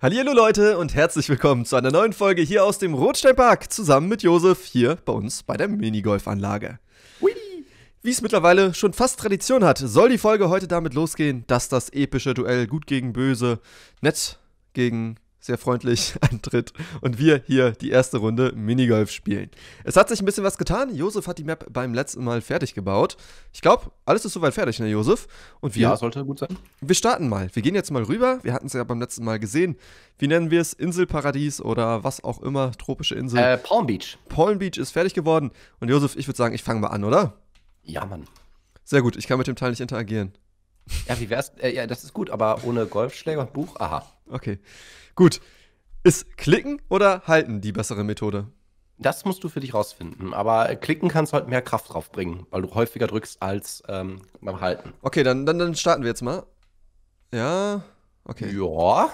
Hallo Leute und herzlich willkommen zu einer neuen Folge hier aus dem Rotsteinpark zusammen mit Josef hier bei uns bei der Minigolfanlage. Wie es mittlerweile schon fast Tradition hat, soll die Folge heute damit losgehen, dass das epische Duell Gut gegen Böse, Nett gegen sehr freundlich antritt und wir hier die erste Runde Minigolf spielen. Es hat sich ein bisschen was getan. Josef hat die Map beim letzten Mal fertig gebaut. Ich glaube, alles ist soweit fertig, ne, Josef? Und wir, ja, sollte gut sein. Wir starten mal. Wir gehen jetzt mal rüber. Wir hatten es ja beim letzten Mal gesehen. Wie nennen wir es? Inselparadies oder was auch immer, tropische Insel. Äh, Palm Beach. Palm Beach ist fertig geworden. Und Josef, ich würde sagen, ich fange mal an, oder? Ja, Mann. Sehr gut, ich kann mit dem Teil nicht interagieren. Ja, wie wär's? Äh, ja, das ist gut, aber ohne Golfschläger und Buch, aha. Okay. Gut. Ist klicken oder halten die bessere Methode? Das musst du für dich rausfinden. Aber klicken kannst halt mehr Kraft draufbringen, weil du häufiger drückst als ähm, beim Halten. Okay, dann, dann, dann starten wir jetzt mal. Ja, okay. Ja.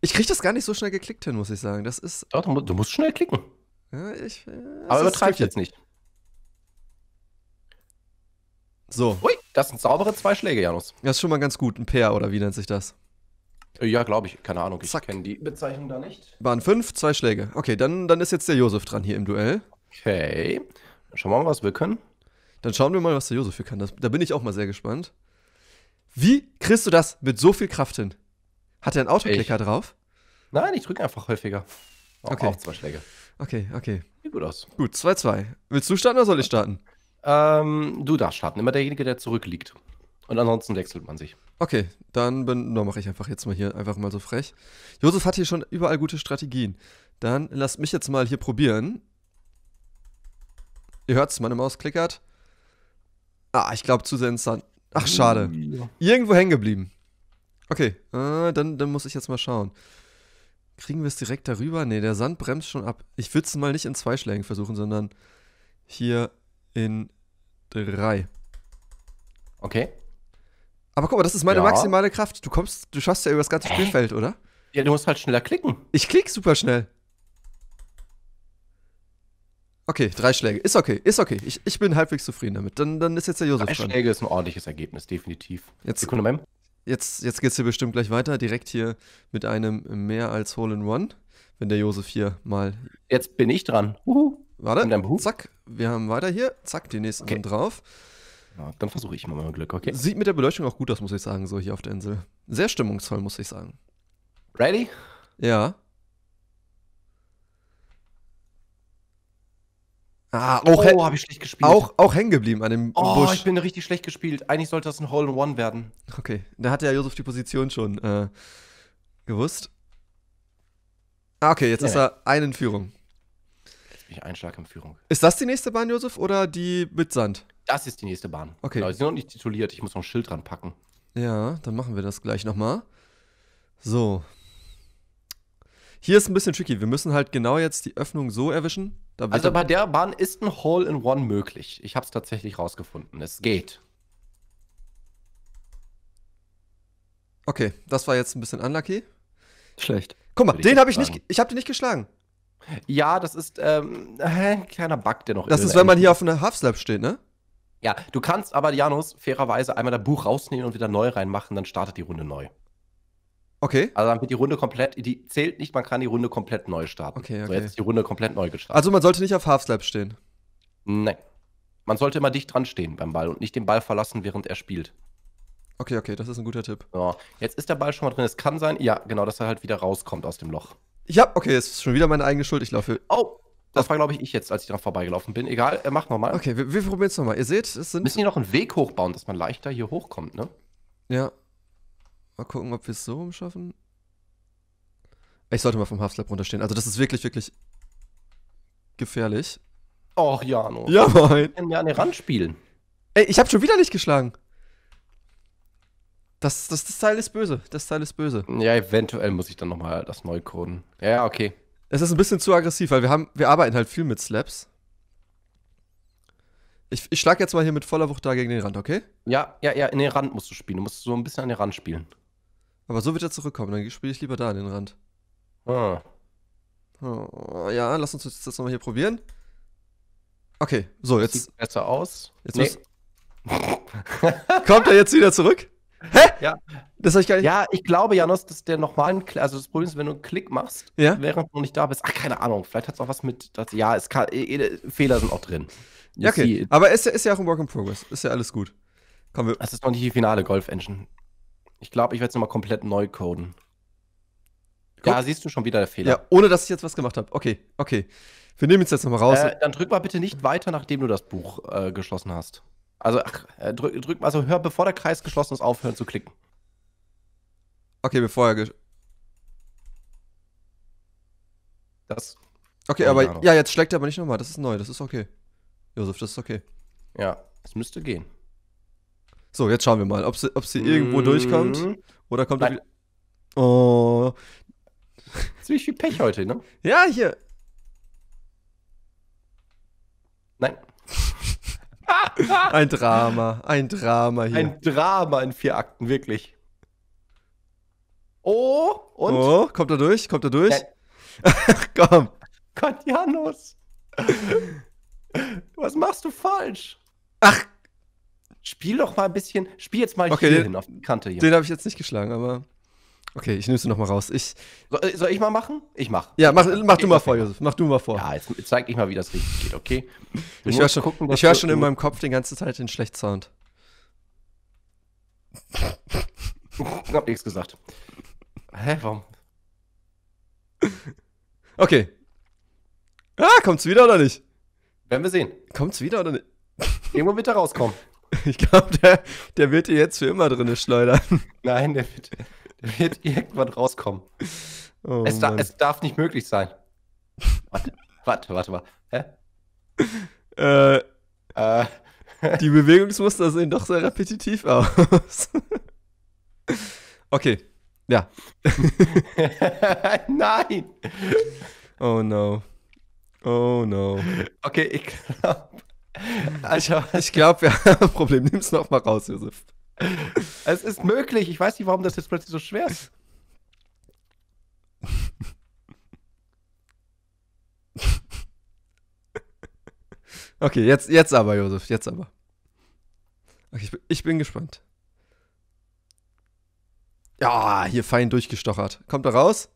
Ich krieg das gar nicht so schnell geklickt hin, muss ich sagen. Das ist. Doch, du musst schnell klicken. Ja, ich, äh, aber übertreib jetzt nicht. So. Ui, das sind saubere zwei Schläge, Janus. Das ist schon mal ganz gut. Ein Pair, oder wie nennt sich das? Äh, ja, glaube ich. Keine Ahnung. Ich kenne die Bezeichnung da nicht. Waren fünf, zwei Schläge. Okay, dann, dann ist jetzt der Josef dran hier im Duell. Okay. Schauen wir mal, was wir können. Dann schauen wir mal, was der Josef hier kann. Das, da bin ich auch mal sehr gespannt. Wie kriegst du das mit so viel Kraft hin? Hat er einen Autoclicker ich? drauf? Nein, ich drücke einfach häufiger. Auch, okay. Auch zwei Schläge. Okay, okay. Sieht gut aus. Gut, 2-2. Willst du starten oder soll ich starten? Ähm, du darfst starten. Immer derjenige, der zurückliegt. Und ansonsten wechselt man sich. Okay, dann, bin, no, mache ich einfach jetzt mal hier einfach mal so frech. Josef hat hier schon überall gute Strategien. Dann lasst mich jetzt mal hier probieren. Ihr hört's, meine Maus klickert. Ah, ich glaube zu sehr ins Sand. Ach, schade. Irgendwo hängen geblieben. Okay, äh, dann, dann muss ich jetzt mal schauen. Kriegen wir es direkt darüber? Nee, der Sand bremst schon ab. Ich würde es mal nicht in zwei Schlägen versuchen, sondern hier in drei. Okay. Aber guck mal, das ist meine ja. maximale Kraft. Du kommst, du schaffst ja über das ganze Hä? Spielfeld, oder? Ja, du musst halt schneller klicken. Ich klick super schnell. Okay, drei Schläge. Ist okay, ist okay. Ich, ich bin halbwegs zufrieden damit. Dann, dann ist jetzt der Josef dran. drei dran. Schläge ist ein ordentliches Ergebnis, definitiv. Jetzt, Sekunde, Mem. Jetzt, jetzt geht's hier bestimmt gleich weiter. Direkt hier mit einem mehr als Hole in One. Wenn der Josef hier mal. Jetzt bin ich dran. Uhu. Warte, zack, wir haben weiter hier, zack, die nächsten okay. sind drauf. Ja, dann versuche ich mal mein Glück, okay? Sieht mit der Beleuchtung auch gut aus, muss ich sagen, so hier auf der Insel. Sehr stimmungsvoll, muss ich sagen. Ready? Ja. Ah, auch oh, ich schlecht gespielt. Auch, auch hängen geblieben an dem oh, Busch. Oh, ich bin richtig schlecht gespielt. Eigentlich sollte das ein Hole-in-One werden. Okay, da hat ja Josef die Position schon äh, gewusst. Ah, okay, jetzt ja. ist er einen Führung ein Schlag in Führung. Ist das die nächste Bahn, Josef, oder die mit Sand? Das ist die nächste Bahn. Okay. Genau, sie sind noch nicht tituliert. Ich muss noch ein Schild dran packen. Ja, dann machen wir das gleich nochmal. So. Hier ist ein bisschen tricky. Wir müssen halt genau jetzt die Öffnung so erwischen. also bei der Bahn ist ein Hole-in-One möglich. Ich habe es tatsächlich rausgefunden. Es geht. Okay, das war jetzt ein bisschen unlucky. Schlecht. Guck mal, den habe ich nicht. Ich habe den nicht geschlagen. Ja, das ist ähm, ein kleiner Bug, der noch Das ist, wenn man hier auf einer Half-Slap steht, ne? Ja, du kannst aber, Janus, fairerweise einmal das Buch rausnehmen und wieder neu reinmachen, dann startet die Runde neu. Okay. Also dann wird die Runde komplett, die zählt nicht, man kann die Runde komplett neu starten. Okay, okay. So, jetzt ist die Runde komplett neu gestartet. Also man sollte nicht auf Half-Slap stehen? Nein. Man sollte immer dicht dran stehen beim Ball und nicht den Ball verlassen, während er spielt. Okay, okay, das ist ein guter Tipp. So, jetzt ist der Ball schon mal drin. Es kann sein, ja, genau, dass er halt wieder rauskommt aus dem Loch. Ich hab, okay, es ist schon wieder meine eigene Schuld. Ich laufe. Oh, das war, glaube ich, ich jetzt, als ich drauf vorbeigelaufen bin. Egal, äh, mach nochmal. Okay, wir, wir probieren es nochmal. Ihr seht, es sind. Müssen hier noch einen Weg hochbauen, dass man leichter hier hochkommt, ne? Ja. Mal gucken, ob wir es so rumschaffen. Ich sollte mal vom Haftlab runterstehen. Also, das ist wirklich, wirklich gefährlich. Och, Jano. Ja, moin. Wir können ja an den Rand spielen. Ey, ich habe schon wieder nicht geschlagen. Das, das, das Teil ist böse. Das Teil ist böse. Ja, eventuell muss ich dann nochmal das neu coden. Ja, okay. Es ist ein bisschen zu aggressiv, weil wir, haben, wir arbeiten halt viel mit Slaps. Ich, ich schlag jetzt mal hier mit voller Wucht da gegen den Rand, okay? Ja, ja, ja, in den Rand musst du spielen. Du musst so ein bisschen an den Rand spielen. Aber so wird er zurückkommen, dann spiele ich lieber da an den Rand. Ah. Oh, ja, lass uns das nochmal hier probieren. Okay, so, jetzt. Sieht besser aus. Jetzt nee. Kommt er jetzt wieder zurück? Hä? Ja. Das ich gar nicht. Ja, ich glaube, Janos, dass der normalen, also das Problem ist, wenn du einen Klick machst, ja? während du nicht da bist. Ach, keine Ahnung. Vielleicht hat es auch was mit. Das, ja, es kann, äh, Fehler sind auch drin. ja, okay. See. Aber ist, ist ja auch ein Work in Progress. Ist ja alles gut. Komm, wir. Das ist noch nicht die finale Golf Engine. Ich glaube, ich werde es nochmal komplett neu coden. Guck. Ja, siehst du schon wieder der Fehler. Ja, ohne dass ich jetzt was gemacht habe. Okay, okay. Wir nehmen es jetzt nochmal raus. Äh, dann drück mal bitte nicht weiter, nachdem du das Buch äh, geschlossen hast. Also ach, äh, drück, drück, also hör, bevor der Kreis geschlossen ist, aufhören zu klicken. Okay, bevor er Das. Okay, aber Ahnung. ja, jetzt schlägt er aber nicht nochmal. Das ist neu, das ist okay. Josef, das ist okay. Ja, es müsste gehen. So, jetzt schauen wir mal, ob sie, ob sie mm irgendwo mhm. durchkommt. Oder kommt er. Oh. Ziemlich viel Pech heute, ne? Ja, hier. ein Drama, ein Drama hier. Ein Drama in vier Akten, wirklich. Oh, und? Oh, kommt er durch? Kommt er durch? Komm. Gott, Janus. Was machst du falsch? Ach. Spiel doch mal ein bisschen. Spiel jetzt mal okay, hier den, hin auf die Kante hier. Den habe ich jetzt nicht geschlagen, aber. Okay, ich nehme sie nochmal raus. Ich, soll, äh, soll, ich mal machen? Ich mach. Ja, mach, mach du mal vor, Josef. Mach du mal vor. Ja, jetzt zeig ich mal, wie das richtig geht, okay? Du ich höre schon, gucken, ich hör schon in meinem Kopf die ganze Zeit den schlechten Sound. Ich hab nichts gesagt. Hä, warum? Okay. Ah, kommt's wieder oder nicht? Werden wir sehen. Kommt's wieder oder nicht? Irgendwo wird er rauskommen. Ich glaube, der, der wird dir jetzt für immer drinne schleudern. Nein, der wird. Der wird irgendwann rauskommen. Oh, es, da, es, darf nicht möglich sein. Warte, warte, warte mal. Hä? Äh, äh. die Bewegungsmuster sehen doch sehr repetitiv aus. okay. Ja. Nein! Oh no. Oh no. Okay, ich glaube. Also, ich glaube, wir haben ein Problem. Nimm es nochmal raus, Josef es ist möglich. Ich weiß nicht, warum das jetzt plötzlich so schwer ist. Okay, jetzt, jetzt aber, Josef, jetzt aber. Okay, ich, bin, ich bin gespannt. Ja, hier fein durchgestochert. Kommt er raus?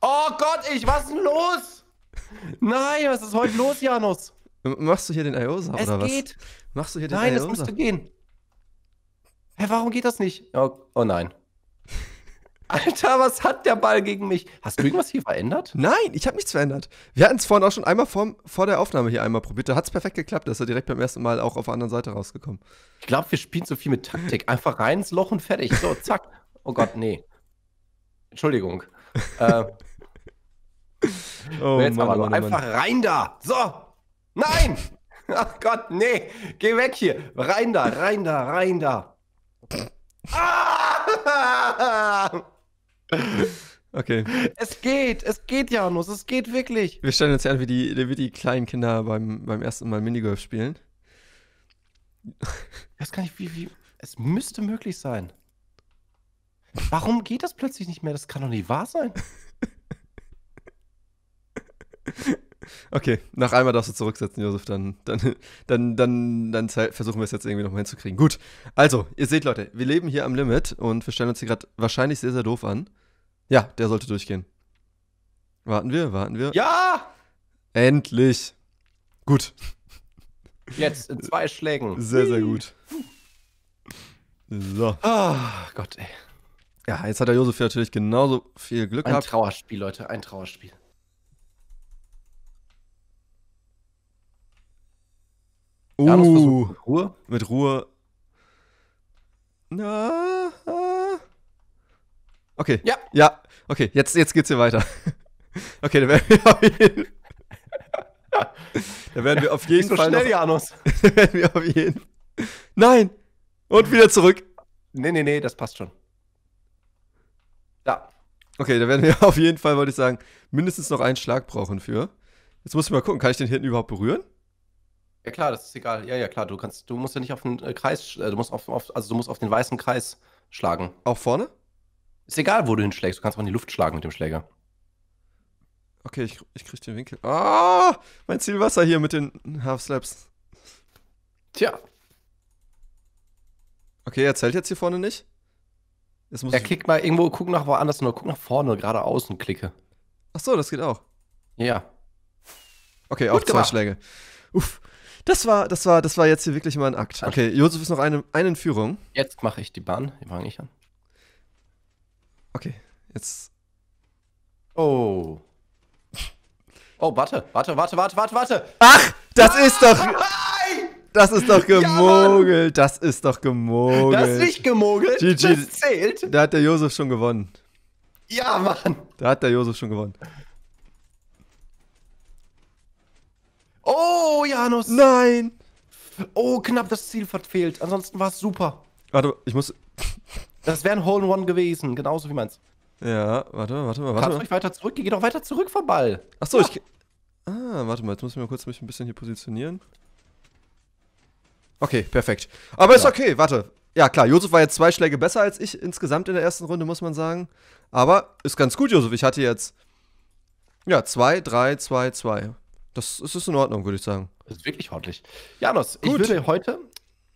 Oh Gott, ich, was ist denn los? Nein, was ist heute los, Janus? M machst du hier den Iosa es oder was? Es geht. Machst du hier den Nein, Iosa? Nein, das müsste gehen. Hä, warum geht das nicht? Oh, oh nein. Alter, was hat der Ball gegen mich? Hast du irgendwas hier verändert? Nein, ich habe nichts verändert. Wir hatten es vorhin auch schon einmal vor, vor der Aufnahme hier einmal probiert. Da hat es perfekt geklappt. Da ist er direkt beim ersten Mal auch auf der anderen Seite rausgekommen. Ich glaube, wir spielen so viel mit Taktik. Einfach rein ins Loch und fertig. So, zack. Oh Gott, nee. Entschuldigung. äh, oh, jetzt Mann, aber Mann, oh oh einfach Mann. rein da. So. Nein. Ach oh Gott, nee. Geh weg hier. Rein da, rein da, rein da ah! Okay. Es geht, es geht, Janus, es geht wirklich. Wir stellen uns ja an, wie die, wie die kleinen Kinder beim, beim ersten Mal Minigolf spielen. Das kann ich, wie, wie, es müsste möglich sein. Warum geht das plötzlich nicht mehr? Das kann doch nicht wahr sein. Okay, nach einmal darfst du zurücksetzen, Josef. Dann, dann, dann, dann, dann versuchen wir es jetzt irgendwie nochmal hinzukriegen. Gut, also, ihr seht, Leute, wir leben hier am Limit und wir stellen uns hier gerade wahrscheinlich sehr, sehr doof an. Ja, der sollte durchgehen. Warten wir, warten wir. Ja! Endlich! Gut. Jetzt in zwei Schlägen. Sehr, sehr gut. So. Ah, oh, Gott, ey. Ja, jetzt hat der Josef natürlich genauso viel Glück ein gehabt. Ein Trauerspiel, Leute, ein Trauerspiel. Uh, mit Ruhe? Mit Ruhe. Na. Ah. Okay. Ja. Ja. Okay, jetzt, jetzt geht's hier weiter. Okay, dann werden wir auf jeden, da werden wir auf jeden so Fall. Schnell, noch, Janus. Da werden wir auf jeden Nein! Und wieder zurück. Nee, nee, nee, das passt schon. Da. Okay, da werden wir auf jeden Fall, wollte ich sagen, mindestens noch einen Schlag brauchen für. Jetzt muss ich mal gucken, kann ich den hinten überhaupt berühren? Ja klar, das ist egal. Ja, ja, klar, du kannst, du musst ja nicht auf den äh, Kreis, äh, du musst auf, auf, also du musst auf den weißen Kreis schlagen. Auch vorne? Ist egal, wo du hinschlägst, du kannst auch in die Luft schlagen mit dem Schläger. Okay, ich, ich krieg den Winkel. Ah, mein Zielwasser hier mit den Half Slaps. Tja, Okay, er zählt jetzt hier vorne nicht. Jetzt muss ja, ich. mal irgendwo, guck nach woanders nur, guck nach vorne, geradeaus und klicke. Ach so, das geht auch. Ja. Okay, auch zwei gemacht. Schläge. Uff. Das war, das war, das war jetzt hier wirklich mal ein Akt. Okay, Josef ist noch eine, eine Führung. Jetzt mache ich die Bahn. Die fange ich an. Okay, jetzt. Oh. Oh, warte, warte, warte, warte, warte, warte. Ach, das ist doch. Nein! Das ist doch gemogelt. Ja, das ist doch gemogelt. Das ist nicht gemogelt. GG. Das zählt. Da hat der Josef schon gewonnen. Ja, Mann. Da hat der Josef schon gewonnen. Oh, Janus! Nein! Oh, knapp das Ziel verfehlt. Ansonsten war es super. Warte, ich muss. Das wäre ein Hole in One gewesen, genauso wie meins. Ja, warte warte warte Kannst du nicht weiter zurück? Geh doch weiter zurück vom Ball. Achso, ja. ich. Ah, warte mal, jetzt muss ich mal kurz mich ein bisschen hier positionieren. Okay, perfekt. Aber ja. ist okay, warte. Ja, klar, Josef war jetzt zwei Schläge besser als ich insgesamt in der ersten Runde, muss man sagen. Aber ist ganz gut, Josef. Ich hatte jetzt. Ja, zwei, drei, zwei, zwei. Das, ist in Ordnung, würde ich sagen. Das ist wirklich ordentlich. Janos, Gut. ich würde heute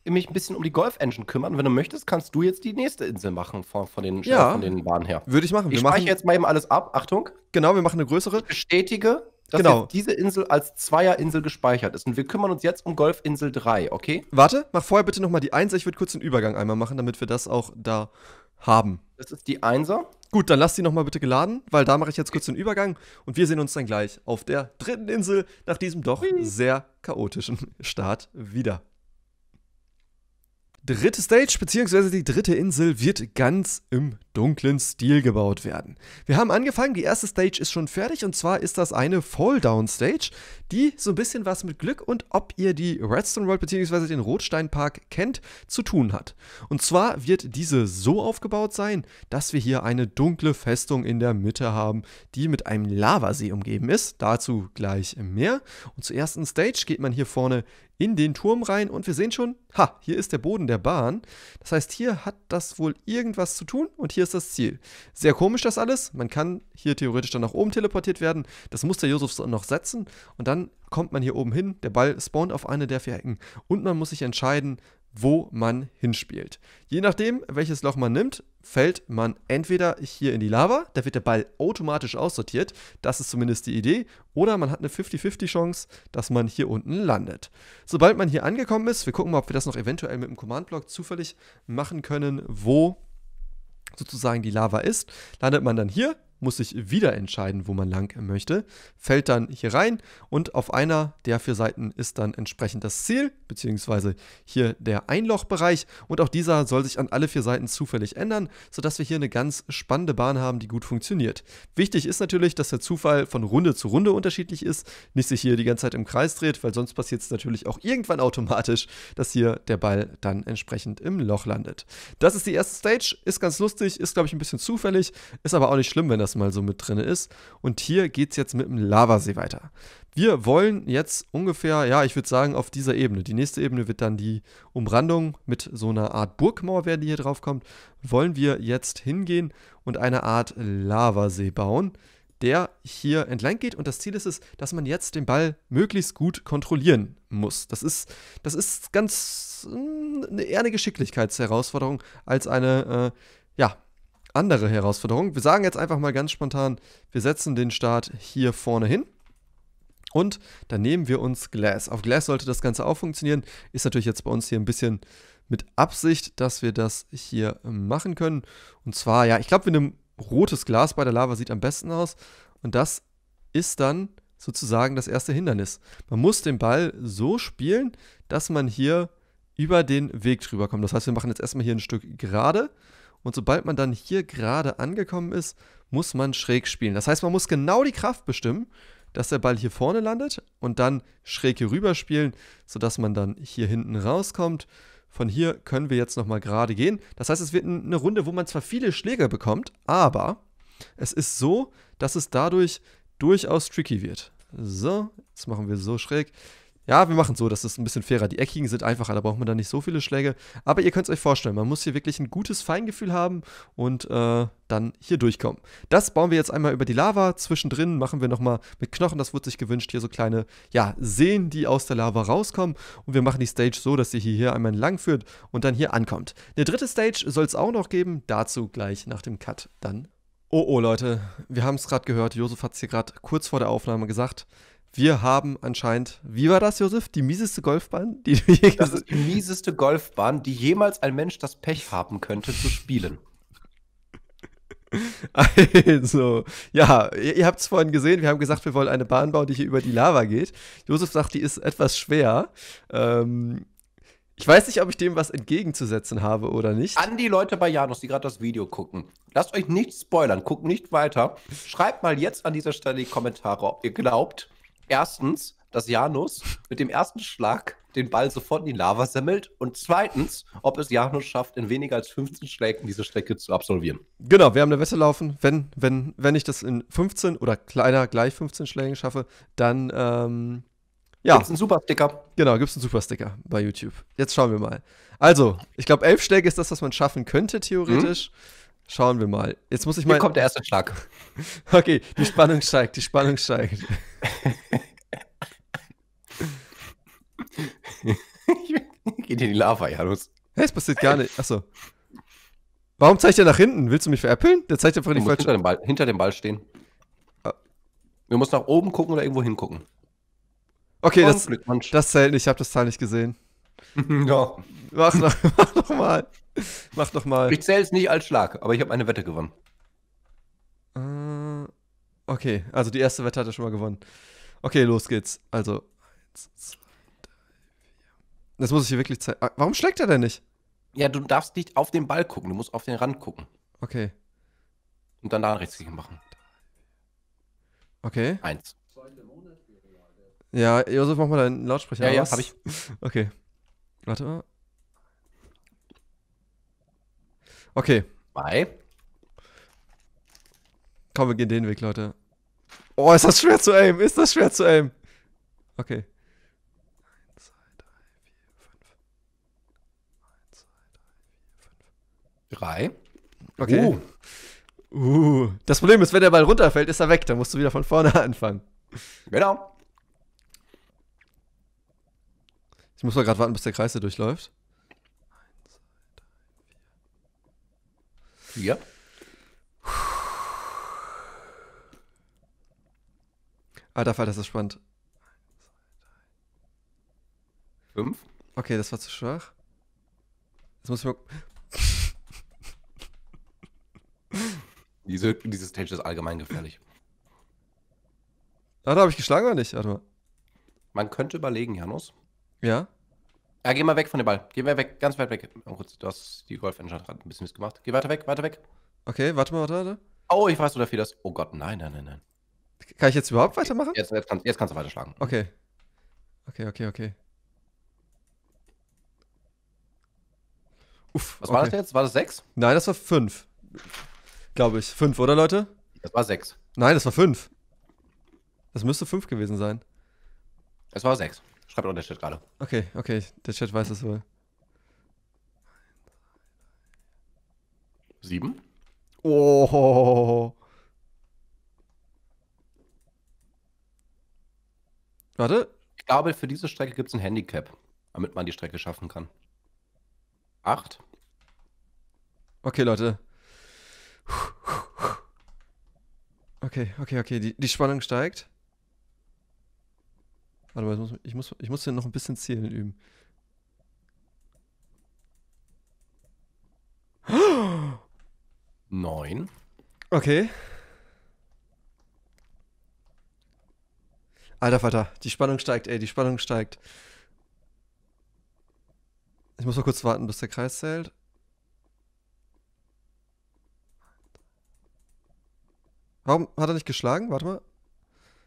mich ein bisschen um die Golf-Engine kümmern. Wenn du möchtest, kannst du jetzt die nächste Insel machen von, von, den, ja, von den Bahnen her. Würde ich machen. Wir ich machen jetzt mal eben alles ab. Achtung. Genau, wir machen eine größere. Ich bestätige, dass genau. diese Insel als Zweierinsel gespeichert ist. Und wir kümmern uns jetzt um Golfinsel 3, okay? Warte, mach vorher bitte nochmal die Einser. Ich würde kurz den Übergang einmal machen, damit wir das auch da haben. Das ist die Einser. Gut, dann lass die nochmal bitte geladen, weil da mache ich jetzt kurz den Übergang und wir sehen uns dann gleich auf der dritten Insel nach diesem doch sehr chaotischen Start wieder. Dritte Stage beziehungsweise die dritte Insel wird ganz im dunklen Stil gebaut werden. Wir haben angefangen, die erste Stage ist schon fertig und zwar ist das eine Fall-Down-Stage, die so ein bisschen was mit Glück und ob ihr die Redstone World bzw. den Rotstein Park kennt, zu tun hat. Und zwar wird diese so aufgebaut sein, dass wir hier eine dunkle Festung in der Mitte haben, die mit einem Lavasee umgeben ist. Dazu gleich mehr. Und zur ersten Stage geht man hier vorne in den Turm rein und wir sehen schon, ha, hier ist der Boden der Bahn. Das heißt, hier hat das wohl irgendwas zu tun und hier ist ist das Ziel. Sehr komisch das alles. Man kann hier theoretisch dann nach oben teleportiert werden. Das muss der Josef noch setzen. Und dann kommt man hier oben hin. Der Ball spawnt auf eine der vier Ecken. Und man muss sich entscheiden, wo man hinspielt. Je nachdem, welches Loch man nimmt, fällt man entweder hier in die Lava, da wird der Ball automatisch aussortiert, das ist zumindest die Idee, oder man hat eine 50-50 Chance, dass man hier unten landet. Sobald man hier angekommen ist, wir gucken mal, ob wir das noch eventuell mit dem Command-Block zufällig machen können, wo sozusagen die Lava ist, landet man dann hier muss sich wieder entscheiden, wo man lang möchte, fällt dann hier rein und auf einer der vier Seiten ist dann entsprechend das Ziel, beziehungsweise hier der Einlochbereich und auch dieser soll sich an alle vier Seiten zufällig ändern, sodass wir hier eine ganz spannende Bahn haben, die gut funktioniert. Wichtig ist natürlich, dass der Zufall von Runde zu Runde unterschiedlich ist, nicht sich hier die ganze Zeit im Kreis dreht, weil sonst passiert es natürlich auch irgendwann automatisch, dass hier der Ball dann entsprechend im Loch landet. Das ist die erste Stage, ist ganz lustig, ist glaube ich ein bisschen zufällig, ist aber auch nicht schlimm, wenn das das mal so mit drin ist. Und hier geht es jetzt mit dem Lavasee weiter. Wir wollen jetzt ungefähr, ja, ich würde sagen, auf dieser Ebene. Die nächste Ebene wird dann die Umrandung mit so einer Art Burgmauer werden, die hier drauf kommt. Wollen wir jetzt hingehen und eine Art Lavasee bauen, der hier entlang geht. Und das Ziel ist es, dass man jetzt den Ball möglichst gut kontrollieren muss. Das ist, das ist ganz mh, mm, eher eine Geschicklichkeitsherausforderung als eine, äh, ja, andere Herausforderung. Wir sagen jetzt einfach mal ganz spontan, wir setzen den Start hier vorne hin. Und dann nehmen wir uns Glass. Auf Glass sollte das Ganze auch funktionieren. Ist natürlich jetzt bei uns hier ein bisschen mit Absicht, dass wir das hier ähm, machen können. Und zwar, ja, ich glaube, wir nehmen rotes Glas bei der Lava, sieht am besten aus. Und das ist dann sozusagen das erste Hindernis. Man muss den Ball so spielen, dass man hier über den Weg drüber kommt. Das heißt, wir machen jetzt erstmal hier ein Stück gerade und sobald man dann hier gerade angekommen ist, muss man schräg spielen. Das heißt, man muss genau die Kraft bestimmen, dass der Ball hier vorne landet und dann schräg hier rüber spielen, sodass man dann hier hinten rauskommt. Von hier können wir jetzt nochmal gerade gehen. Das heißt, es wird eine Runde, wo man zwar viele Schläge bekommt, aber es ist so, dass es dadurch durchaus tricky wird. So, jetzt machen wir so schräg ja, wir machen so, das ist ein bisschen fairer. Die Eckigen sind einfacher, da braucht man dann nicht so viele Schläge. Aber ihr könnt es euch vorstellen, man muss hier wirklich ein gutes Feingefühl haben und äh, dann hier durchkommen. Das bauen wir jetzt einmal über die Lava. Zwischendrin machen wir nochmal mit Knochen, das wurde sich gewünscht, hier so kleine, ja, Seen, die aus der Lava rauskommen. Und wir machen die Stage so, dass sie hier einmal lang führt und dann hier ankommt. Eine dritte Stage soll es auch noch geben, dazu gleich nach dem Cut dann. Oh oh Leute, wir haben es gerade gehört, Josef hat es hier gerade kurz vor der Aufnahme gesagt wir haben anscheinend, wie war das, Josef? Die mieseste Golfbahn? Die, du die das ist die mieseste Golfbahn, die jemals ein Mensch das Pech haben könnte, zu spielen. Also, ja, ihr, ihr habt es vorhin gesehen. Wir haben gesagt, wir wollen eine Bahn bauen, die hier über die Lava geht. Josef sagt, die ist etwas schwer. Ähm, ich weiß nicht, ob ich dem was entgegenzusetzen habe oder nicht. An die Leute bei Janus, die gerade das Video gucken. Lasst euch nicht spoilern, guckt nicht weiter. Schreibt mal jetzt an dieser Stelle die Kommentare, ob ihr glaubt, erstens, dass Janus mit dem ersten Schlag den Ball sofort in die Lava sammelt und zweitens, ob es Janus schafft, in weniger als 15 Schlägen diese Strecke zu absolvieren. Genau, wir haben eine Wette laufen. Wenn, wenn, wenn ich das in 15 oder kleiner gleich 15 Schlägen schaffe, dann ähm, ja. gibt's einen Supersticker. Genau, gibt es einen Supersticker bei YouTube. Jetzt schauen wir mal. Also, ich glaube, elf Schläge ist das, was man schaffen könnte, theoretisch. Mhm. Schauen wir mal. Jetzt muss ich mal. Hier kommt der erste Schlag. Okay, die Spannung steigt, die Spannung steigt. Geht in die Lava, Janus. Hey, es passiert gar nicht. Achso. Warum zeigt er nach hinten? Willst du mich veräppeln? Der zeigt einfach nicht falsch. Hinter dem, Ball, hinter dem Ball stehen. Ah. Wir müssen nach oben gucken oder irgendwo hingucken. Okay, das, das zählt nicht. Ich habe das Teil nicht gesehen. ja. Mach, nochmal. mach noch Mach doch mal. Ich zähle es nicht als Schlag, aber ich habe eine Wette gewonnen. Äh, okay, also die erste Wette hat er schon mal gewonnen. Okay, los geht's. Also, eins, zwei, drei, vier. Das muss ich hier wirklich zeigen. Ah, warum schlägt er denn nicht? Ja, du darfst nicht auf den Ball gucken, du musst auf den Rand gucken. Okay. Und dann da rechtsklick machen. Okay. Eins. Ja, Josef, mach mal deinen Lautsprecher ja, Ja, hab ich. Okay. Warte mal. Okay. Bye. Komm, wir gehen den Weg, Leute. Oh, ist das schwer zu aimen? Ist das schwer zu aimen? Okay. 1, 2, 3, 4, 5. 1, 2, 3, 4, 5. 3. Okay. Uh. uh. Das Problem ist, wenn der Ball runterfällt, ist er weg. Dann musst du wieder von vorne anfangen. Genau. Ich muss mal gerade warten, bis der Kreis hier durchläuft. Ja. Alter ah, Fall, das ist spannend. Fünf? Okay, das war zu schwach. Jetzt muss ich mal. Diese, diese Stage ist allgemein gefährlich. Ah, da habe ich geschlagen oder nicht? Warte mal. Man könnte überlegen, Janus. Ja? Ja, äh, geh mal weg von dem Ball. Geh mal weg, ganz weit weg. Oh, du hast die Golf-Engine gerade ein bisschen missgemacht. Geh weiter weg, weiter weg. Okay, warte mal, warte, warte. Oh, ich weiß, du da viel das. Oh Gott, nein, nein, nein, nein. Kann ich jetzt überhaupt weitermachen? Jetzt, jetzt, kannst, jetzt kannst du weiterschlagen. Okay. Okay, okay, okay. Uff, Was okay. war das jetzt? War das sechs? Nein, das war fünf. Glaube ich. Fünf, oder Leute? Das war sechs. Nein, das war fünf. Das müsste fünf gewesen sein. Es war sechs. Schreibt auch der Chat gerade. Okay, okay, der Chat weiß es wohl. Sieben? Oh. Warte. Ich glaube, für diese Strecke gibt es ein Handicap, damit man die Strecke schaffen kann. Acht? Okay, Leute. Okay, okay, okay. Die, die Spannung steigt. Warte mal, ich muss, ich muss hier noch ein bisschen Zählen üben. Neun. Okay. Alter Vater, die Spannung steigt, ey, die Spannung steigt. Ich muss mal kurz warten, bis der Kreis zählt. Warum hat er nicht geschlagen? Warte mal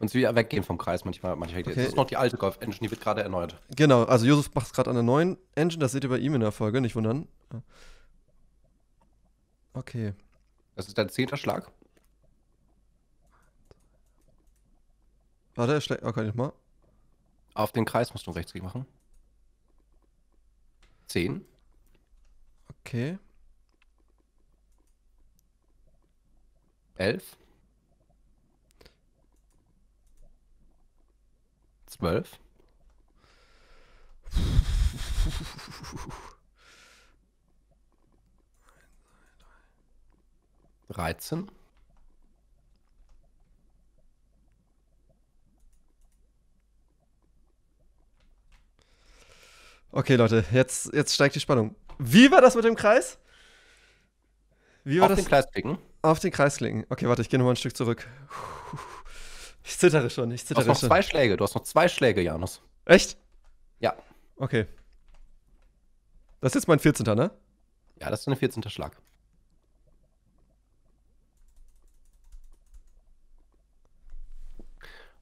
uns wieder weggehen vom Kreis manchmal. manchmal. Okay. Das ist noch die alte Golf-Engine, die wird gerade erneuert. Genau, also Josef macht es gerade an der neuen Engine, das seht ihr bei ihm in der Folge, nicht wundern. Ah. Okay. Das ist dein zehnter Schlag. Warte, er schlägt. Okay, nicht mal. Auf den Kreis musst du Rechtsklick machen. Zehn. Okay. Elf. 12. Dreizehn? Okay, Leute, jetzt, jetzt steigt die Spannung. Wie war das mit dem Kreis? Wie war Auf das? Auf den Kreis klicken. Auf den Kreis klicken. Okay, warte, ich gehe nochmal ein Stück zurück. Puh. Ich zittere schon, ich zittere schon. Du hast noch schon. zwei Schläge, du hast noch zwei Schläge, Janus. Echt? Ja. Okay. Das ist jetzt mein 14. ne? Ja, das ist ein 14. Schlag.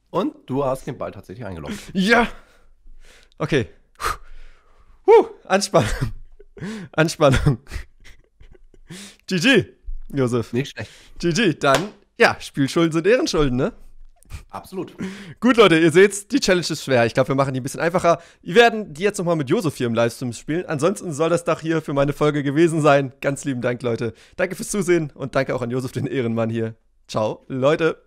Und du hast den Ball tatsächlich eingeloggt. Ja! Okay. Huh. Anspannung. Anspannung. GG, Josef. Nicht schlecht. GG, dann, ja, Spielschulden sind Ehrenschulden, ne? Absolut. Gut, Leute, ihr seht's, die Challenge ist schwer. Ich glaube, wir machen die ein bisschen einfacher. Wir werden die jetzt nochmal mit Josef hier im Livestream spielen. Ansonsten soll das doch hier für meine Folge gewesen sein. Ganz lieben Dank, Leute. Danke fürs Zusehen und danke auch an Josef, den Ehrenmann hier. Ciao, Leute.